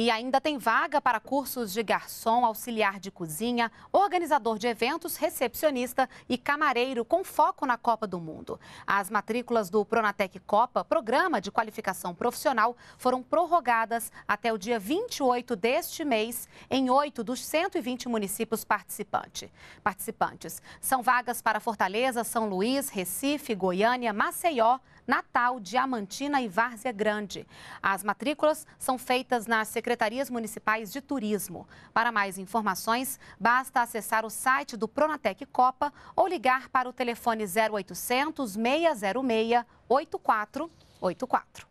E ainda tem vaga para cursos de garçom, auxiliar de cozinha, organizador de eventos, recepcionista e camareiro com foco na Copa do Mundo. As matrículas do Pronatec Copa, programa de qualificação profissional, foram prorrogadas até o dia 28 deste mês em oito dos 120 municípios participante. participantes. São vagas para Fortaleza, São Luís, Recife, Goiânia, Maceió, Natal, Diamantina e Várzea Grande. As matrículas são feitas na Secretaria secretarias municipais de turismo. Para mais informações, basta acessar o site do Pronatec Copa ou ligar para o telefone 0800 606 8484.